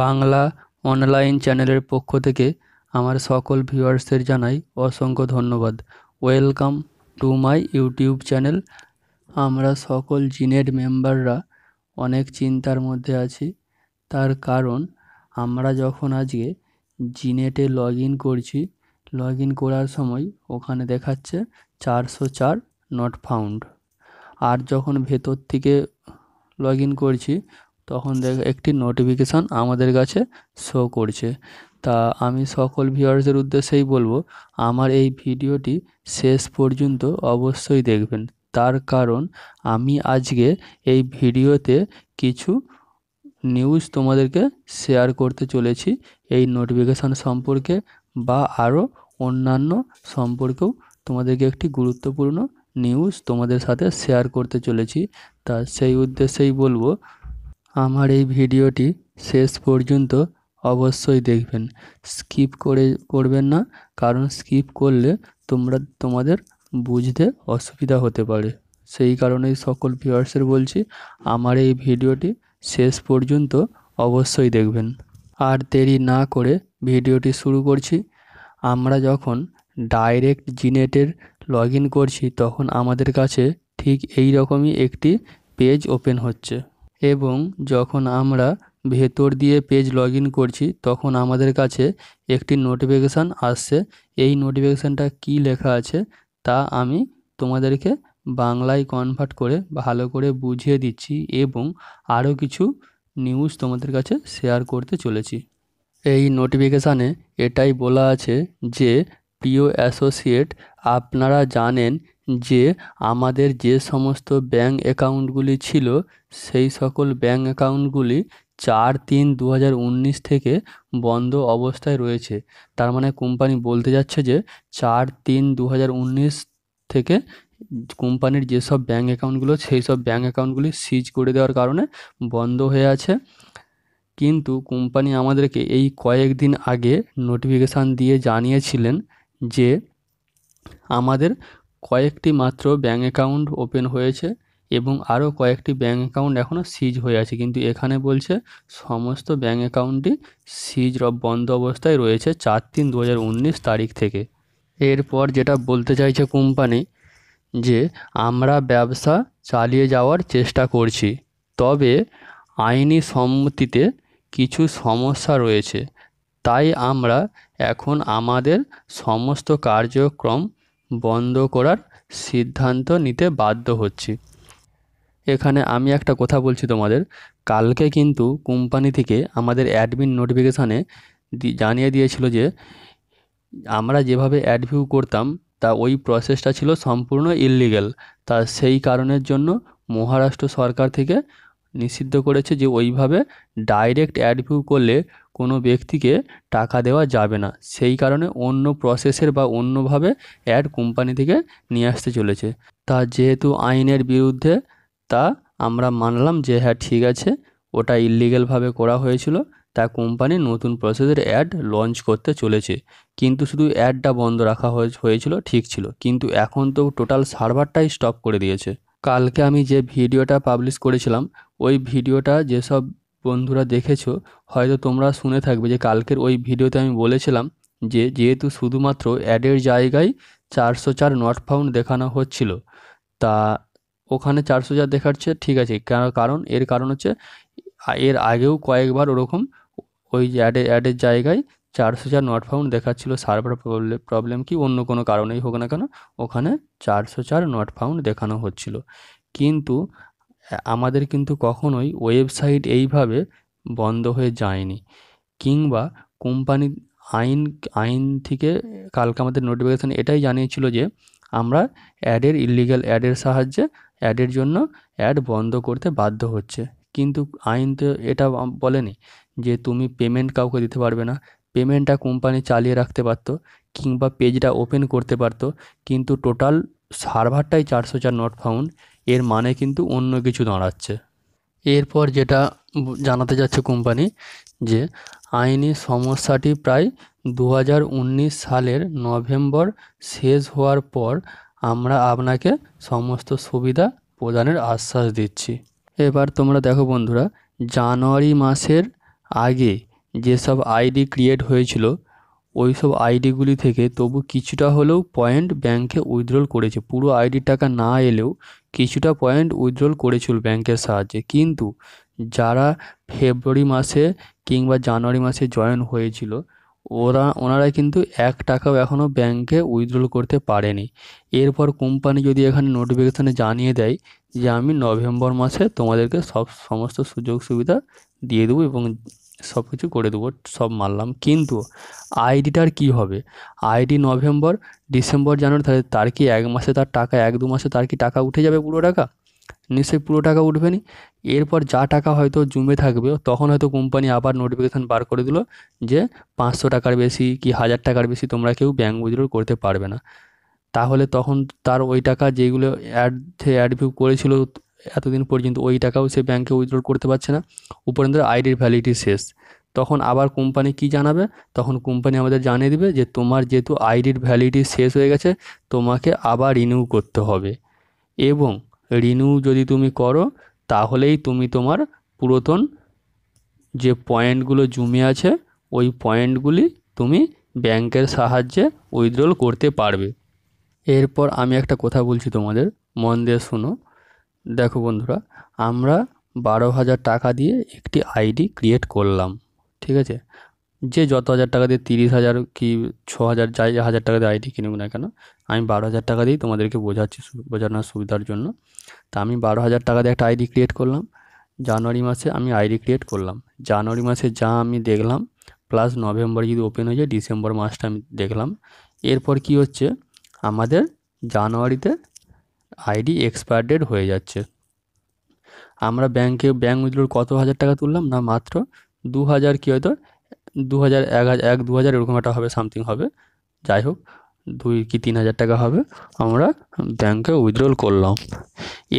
Bangla online চ্যানেলের পক্ষ থেকে আমার সকল ভিউয়ার্সদের জানাই অসংখ্য ধন্যবাদ welcome to my YouTube channel আমরা সকল জিনেড মেম্বাররা অনেক চিন্তার মধ্যে আছি তার কারণ আমরা যখন আজকে জিনেটে লগ ইন করছি লগ ইন করার সময় ওখানে দেখাচ্ছে চারশো চার নট ফাউন্ড আর যখন ভেতর থেকে লগ ইন করছি তখন দেখ একটি নোটিফিকেশান আমাদের কাছে শো করছে তা আমি সকল ভিউয়ার্সের উদ্দেশ্যেই বলবো আমার এই ভিডিওটি শেষ পর্যন্ত অবশ্যই দেখবেন তার কারণ আমি আজকে এই ভিডিওতে কিছু নিউজ তোমাদেরকে শেয়ার করতে চলেছি এই নোটিফিকেশান সম্পর্কে বা আরও অন্যান্য সম্পর্কেও তোমাদেরকে একটি গুরুত্বপূর্ণ নিউজ তোমাদের সাথে শেয়ার করতে চলেছি তা সেই উদ্দেশ্যেই বলবো আমার এই ভিডিওটি শেষ পর্যন্ত অবশ্যই দেখবেন স্কিপ করে করবেন না কারণ স্কিপ করলে তোমরা তোমাদের বুঝতে অসুবিধা হতে পারে সেই কারণেই সকল ভিউয়ার্সের বলছি আমার এই ভিডিওটি শেষ পর্যন্ত অবশ্যই দেখবেন আর দেরি না করে ভিডিওটি শুরু করছি আমরা যখন ডাইরেক্ট জিনেটের লগ করছি তখন আমাদের কাছে ঠিক এই রকমই একটি পেজ ওপেন হচ্ছে এবং যখন আমরা ভেতর দিয়ে পেজ লগ করছি তখন আমাদের কাছে একটি নোটিফিকেশান আসছে এই নোটিফিকেশানটা কি লেখা আছে তা আমি তোমাদেরকে বাংলায় কনভার্ট করে ভালো করে বুঝিয়ে দিচ্ছি এবং আরও কিছু নিউজ তোমাদের কাছে শেয়ার করতে চলেছি এই নোটিফিকেশানে এটাই বলা আছে যে প্রিয় অ্যাসোসিয়েট আপনারা জানেন যে আমাদের যে সমস্ত ব্যাঙ্ক অ্যাকাউন্টগুলি ছিল সেই সকল ব্যাঙ্ক অ্যাকাউন্টগুলি চার তিন দু থেকে বন্ধ অবস্থায় রয়েছে তার মানে কোম্পানি বলতে যাচ্ছে যে চার তিন দু থেকে কোম্পানির যেসব ব্যাঙ্ক অ্যাকাউন্টগুলো সেই সব ব্যাঙ্ক অ্যাকাউন্টগুলি সিজ করে দেওয়ার কারণে বন্ধ হয়ে আছে কিন্তু কোম্পানি আমাদেরকে এই কয়েকদিন আগে নোটিফিকেশান দিয়ে জানিয়েছিলেন যে আমাদের কয়েকটি মাত্র ব্যাঙ্ক অ্যাকাউন্ট ওপেন হয়েছে এবং আরও কয়েকটি ব্যাঙ্ক অ্যাকাউন্ট এখনও সিজ হয়ে আছে কিন্তু এখানে বলছে সমস্ত ব্যাঙ্ক অ্যাকাউন্টটি সিজ বন্ধ অবস্থায় রয়েছে চার তিন দু তারিখ থেকে এরপর যেটা বলতে চাইছে কোম্পানি যে আমরা ব্যবসা চালিয়ে যাওয়ার চেষ্টা করছি তবে আইনি সম্মতিতে কিছু সমস্যা রয়েছে তাই আমরা এখন আমাদের সমস্ত কার্যক্রম বন্ধ করার সিদ্ধান্ত নিতে বাধ্য হচ্ছি এখানে আমি একটা কথা বলছি তোমাদের কালকে কিন্তু কোম্পানি থেকে আমাদের অ্যাডমিন নোটিফিকেশানে জানিয়ে দিয়েছিল যে আমরা যেভাবে অ্যাডভিউ করতাম তা ওই প্রসেসটা ছিল সম্পূর্ণ ইললিগ্যাল তা সেই কারণের জন্য মহারাষ্ট্র সরকার থেকে নিষিদ্ধ করেছে যে ওইভাবে ডাইরেক্ট অ্যাডভিউ করলে কোনো ব্যক্তিকে টাকা দেওয়া যাবে না সেই কারণে অন্য প্রসেসের বা অন্যভাবে অ্যাড কোম্পানি থেকে নিয়ে আসতে চলেছে তা যেহেতু আইনের বিরুদ্ধে তা আমরা মানলাম যে হ্যাঁ ঠিক আছে ওটা ইলিগালভাবে করা হয়েছিল তা কোম্পানি নতুন প্রসেসের অ্যাড লঞ্চ করতে চলেছে কিন্তু শুধু অ্যাডটা বন্ধ রাখা হয়েছিল ঠিক ছিল কিন্তু এখন তো টোটাল সার্ভারটাই স্টপ করে দিয়েছে কালকে আমি যে ভিডিওটা পাবলিশ করেছিলাম ওই ভিডিওটা যেসব বন্ধুরা দেখেছো হয়তো তোমরা শুনে থাকবে যে কালকের ওই ভিডিওতে আমি বলেছিলাম যে যেহেতু শুধুমাত্র অ্যাডের জায়গায় চারশো চার নট ফাউন্ড দেখানো হচ্ছিল তা ওখানে চারশো যা দেখাচ্ছে ঠিক আছে কারণ এর কারণ হচ্ছে এর আগেও কয়েকবার ওরকম ওই অ্যাডে অ্যাডের জায়গায় চারশো চার নট ফাউন্ড দেখাচ্ছিলো সার্ভার প্রবলে প্রবলেম কি অন্য কোনো কারণেই হোক না কেন ওখানে চারশো চার নট ফাউন্ড দেখানো হচ্ছিল কিন্তু আমাদের কিন্তু কখনোই ওয়েবসাইট এইভাবে বন্ধ হয়ে যায়নি কিংবা কোম্পানি আইন আইন থেকে কালকে আমাদের নোটিফিকেশান এটাই জানিয়েছিল যে আমরা অ্যাডের ইলিগাল অ্যাডের সাহায্যে অ্যাডের জন্য অ্যাড বন্ধ করতে বাধ্য হচ্ছে কিন্তু আইন তো এটা বলেনি যে তুমি পেমেন্ট কাউকে দিতে পারবে না পেমেন্টটা কোম্পানি চালিয়ে রাখতে পারত কিংবা পেজটা ওপেন করতে পারত কিন্তু টোটাল সার্ভারটাই চারশো চার নট ফাউন্ড এর মানে কিন্তু অন্য কিছু দাঁড়াচ্ছে এরপর যেটা জানাতে যাচ্ছে কোম্পানি যে আইনি সমস্যাটি প্রায় দু সালের নভেম্বর শেষ হওয়ার পর আমরা আপনাকে সমস্ত সুবিধা প্রদানের আশ্বাস দিচ্ছি এবার তোমরা দেখো বন্ধুরা জানুয়ারি মাসের আগে যেসব আইডি ক্রিয়েট হয়েছিল ওই সব আইডিগুলি থেকে তবু কিছুটা হলেও পয়েন্ট ব্যাংকে উইথড্রল করেছে পুরো আইডি টাকা না এলেও কিছুটা পয়েন্ট উইথড্রল করেছিল ব্যাংকের সাহায্যে কিন্তু যারা ফেব্রুয়ারি মাসে কিংবা জানুয়ারি মাসে জয়েন হয়েছিল ওরা ওনারা কিন্তু এক টাকাও এখনও ব্যাংকে উইথড্রল করতে পারেনি এরপর কোম্পানি যদি এখানে নোটিফিকেশানে জানিয়ে দেয় যে আমি নভেম্বর মাসে তোমাদেরকে সব সমস্ত সুযোগ সুবিধা দিয়ে দেবো এবং সব কিছু করে দেবো সব মানলাম কিন্তু আইডিটার কি হবে আইডি নভেম্বর ডিসেম্বর জানুয়ারি তাহলে তার কি এক মাসে তার টাকা এক দু মাসে তার কি টাকা উঠে যাবে পুরো টাকা নিশ্চয়ই পুরো টাকা উঠবে নি এরপর যা টাকা হয়তো জমে থাকবে তখন হয়তো কোম্পানি আবার নোটিফিকেশান বার করে দিল যে পাঁচশো টাকার বেশি কি হাজার টাকার বেশি তোমরা কেউ ব্যাঙ্ক উইথড্র করতে পারবে না তাহলে তখন তার ওই টাকা যেগুলো অ্যাড অ্যাডভিউ করেছিল এতদিন পর্যন্ত ওই টাকাও সে ব্যাঙ্কে উইথড্র করতে পারছে না উপরন্ত আইডির ভ্যালিডিটি শেষ তখন আবার কোম্পানি কি জানাবে তখন কোম্পানি আমাদের জানিয়ে দিবে যে তোমার যেহেতু আইডির ভ্যালিডিটি শেষ হয়ে গেছে তোমাকে আবার রিনিউ করতে হবে এবং রিনিউ যদি তুমি করো তাহলেই তুমি তোমার পুরাতন যে পয়েন্টগুলো জমে আছে ওই পয়েন্টগুলি তুমি ব্যাংকের সাহায্যে উইথড্রল করতে পারবে এরপর আমি একটা কথা বলছি তোমাদের মন দিয়ে শোনো দেখো বন্ধুরা আমরা বারো হাজার টাকা দিয়ে একটি আইডি ক্রিয়েট করলাম ঠিক আছে যে যত হাজার টাকা দিয়ে তিরিশ হাজার কি ছ হাজার যাই হাজার টাকা দিয়ে আইডি কিনবো না কেন আমি বারো হাজার টাকা দিয়েই তোমাদেরকে বোঝাচ্ছি বোঝানোর সুবিধার জন্য তা আমি বারো হাজার টাকা দিয়ে একটা আইডি ক্রিয়েট করলাম জানুয়ারি মাসে আমি আইডি ক্রিয়েট করলাম জানুয়ারি মাসে যা আমি দেখলাম প্লাস নভেম্বরে যদি ওপেন হয়ে যায় ডিসেম্বর মাসটা আমি দেখলাম এরপর কি হচ্ছে আমাদের জানুয়ারিতে আইডি এক্সপায়ার ডেট হয়ে যাচ্ছে আমরা ব্যাংকে ব্যাঙ্ক উইথড্রোর কত হাজার টাকা তুললাম না মাত্র দু হাজার কী হয়তো দু হাজার এক হাজার এক দু হাজার এরকম একটা হবে সামথিং হবে যাই হোক দুই কি তিন হাজার টাকা হবে আমরা ব্যাংকে উইথড্রল করলাম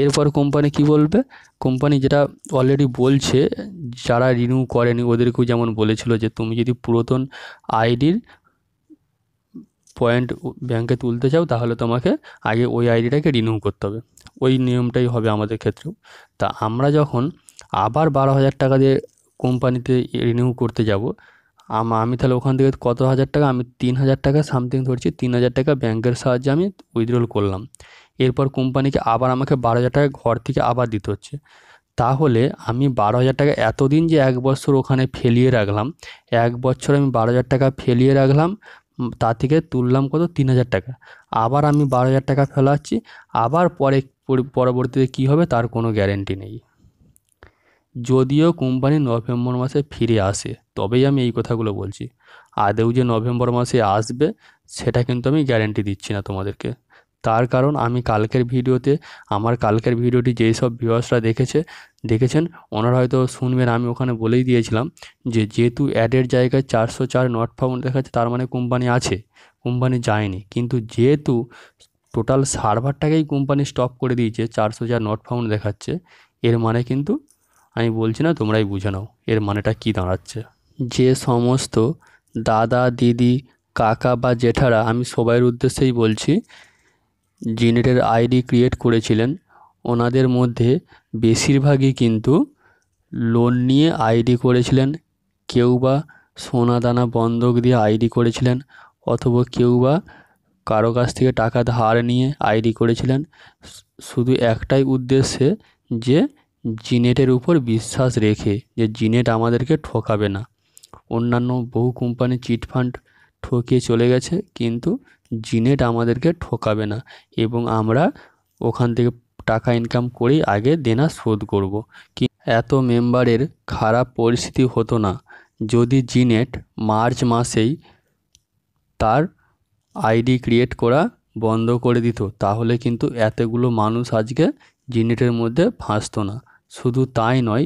এরপর কোম্পানি কি বলবে কোম্পানি যেটা অলরেডি বলছে যারা রিনিউ করেনি ওদেরকেও যেমন বলেছিল যে তুমি যদি পুরাতন আইডির পয়েন্ট ব্যাংকে তুলতে চাও তাহলে তোমাকে আগে ওই আইডিটাকে রিনিউ করতে হবে ওই নিয়মটাই হবে আমাদের ক্ষেত্রেও তা আমরা যখন আবার বারো হাজার টাকা দিয়ে কোম্পানিতে রিনিউ করতে যাব আমি তাহলে ওখান থেকে কত হাজার টাকা আমি তিন হাজার টাকা সামথিং ধরছি তিন হাজার টাকা ব্যাংকের সাহায্যে আমি উইথড্রল করলাম এরপর কোম্পানিকে আবার আমাকে বারো হাজার টাকা ঘর থেকে আবার দিতে হচ্ছে তাহলে আমি বারো হাজার টাকা এতদিন যে এক বছর ওখানে ফেলিয়ে রাখলাম এক বছর আমি বারো হাজার টাকা ফেলিয়ে রাখলাম তা থেকে তুললাম কত তিন হাজার টাকা আবার আমি বারো হাজার টাকা ফেলাচ্ছি আবার পরে পরবর্তীতে কী হবে তার কোনো গ্যারেন্টি নেই যদিও কোম্পানি নভেম্বর মাসে ফিরে আসে তবেই আমি এই কথাগুলো বলছি আদেও যে নভেম্বর মাসে আসবে সেটা কিন্তু আমি গ্যারেন্টি দিচ্ছি না তোমাদেরকে তার কারণ আমি কালকের ভিডিওতে আমার কালকের ভিডিওটি যেই সব ভিউয়ার্সরা দেখেছে দেখেছেন ওনারা হয়তো শুনবেন আমি ওখানে বলেই দিয়েছিলাম যে যেহেতু অ্যাডের জায়গায় চারশো চার নট ফাউন্ড দেখাচ্ছে তার মানে কোম্পানি আছে কোম্পানি যায়নি কিন্তু যেহেতু টোটাল সার্ভারটাকেই কোম্পানি স্টপ করে দিয়েছে চারশো চার নট ফাউন্ড দেখাচ্ছে এর মানে কিন্তু আমি বলছি না তোমরাই বুঝে নাও এর মানেটা কি দাঁড়াচ্ছে যে সমস্ত দাদা দিদি কাকা বা জেঠারা আমি সবাইয়ের উদ্দেশ্যেই বলছি জিনেটের আইডি ক্রিয়েট করেছিলেন ওনাদের মধ্যে বেশিরভাগই কিন্তু লোন নিয়ে আইডি করেছিলেন কেউ বা সোনা দানা বন্ধক দিয়ে আইডি করেছিলেন অথবা কেউ বা কারো কাছ থেকে টাকা ধার নিয়ে আইডি করেছিলেন শুধু একটাই উদ্দেশ্যে যে জিনেটের উপর বিশ্বাস রেখে যে জিনেট আমাদেরকে ঠকাবে না অন্যান্য বহু কোম্পানি চিটফান্ড ঠকিয়ে চলে গেছে কিন্তু জিনেট আমাদেরকে ঠকাবে না এবং আমরা ওখান থেকে টাকা ইনকাম করেই আগে দেনা শোধ করব। কি এত মেম্বারের খারাপ পরিস্থিতি হতো না যদি জিনেট মার্চ মাসেই তার আইডি ক্রিয়েট করা বন্ধ করে দিত তাহলে কিন্তু এতগুলো মানুষ আজকে জিনেটের মধ্যে ফাঁসতো না শুধু তাই নয়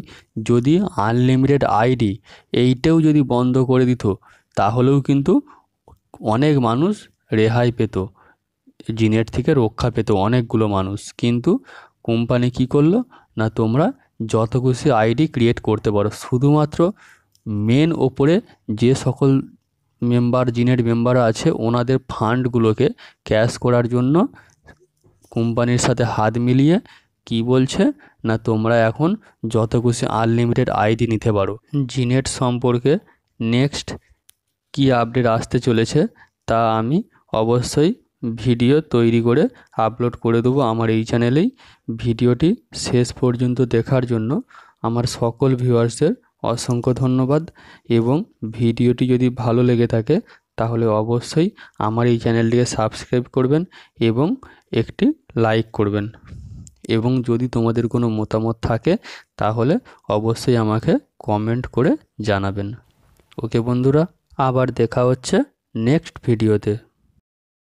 যদি আনলিমিটেড আইডি এইটাও যদি বন্ধ করে দিত তাহলেও কিন্তু অনেক মানুষ রেহাই পেত জিনের থেকে রক্ষা পেত অনেকগুলো মানুষ কিন্তু কোম্পানি কি করলো না তোমরা যত খুশি আইডি ক্রিয়েট করতে পারো শুধুমাত্র মেন ওপরে যে সকল মেম্বার জিনের মেম্বার আছে ওনাদের ফান্ডগুলোকে ক্যাশ করার জন্য কোম্পানির সাথে হাত মিলিয়ে কি বলছে না তোমরা এখন যত খুশি আনলিমিটেড আইডি নিতে পারো জিনেট সম্পর্কে নেক্সট কি আপডেট আসতে চলেছে তা আমি অবশ্যই ভিডিও তৈরি করে আপলোড করে দেবো আমার এই চ্যানেলেই ভিডিওটি শেষ পর্যন্ত দেখার জন্য আমার সকল ভিউয়ার্সদের অসংখ্য ধন্যবাদ এবং ভিডিওটি যদি ভালো লেগে থাকে তাহলে অবশ্যই আমার এই চ্যানেলটিকে সাবস্ক্রাইব করবেন এবং একটি লাইক করবেন এবং যদি তোমাদের কোনো মতামত থাকে তাহলে অবশ্যই আমাকে কমেন্ট করে জানাবেন ওকে বন্ধুরা আবার দেখা হচ্ছে নেক্সট ভিডিওতে